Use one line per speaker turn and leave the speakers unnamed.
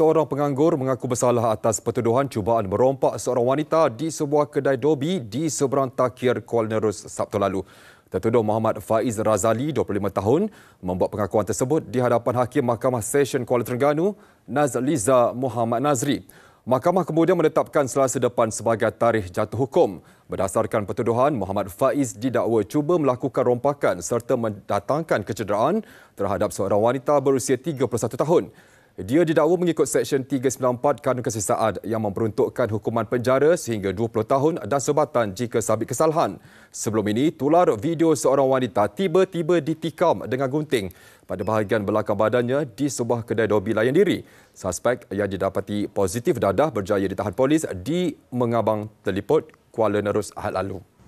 seorang penganggur mengaku bersalah atas pertuduhan cubaan merompak seorang wanita di sebuah kedai dobi di seberang Takir Kuala Nerus Sabtu lalu. Tertuduh Muhammad Faiz Razali, 25 tahun, membuat pengakuan tersebut di hadapan Hakim Mahkamah Session Kuala Terengganu, Nazliza Muhammad Nazri. Mahkamah kemudian menetapkan selasa depan sebagai tarikh jatuh hukum. Berdasarkan pertuduhan, Muhammad Faiz didakwa cuba melakukan rompakan serta mendatangkan kecederaan terhadap seorang wanita berusia 31 tahun. Dia didakwa mengikut Seksyen 394 Kanun Kesesaan yang memperuntukkan hukuman penjara sehingga 20 tahun dan sebatan jika sabit kesalahan. Sebelum ini, tular video seorang wanita tiba-tiba ditikam dengan gunting pada bahagian belakang badannya di sebuah kedai dobi layan diri. Suspek yang didapati positif dadah berjaya ditahan polis di Mengabang Teliput, Kuala Nerus, Ahad Lalu.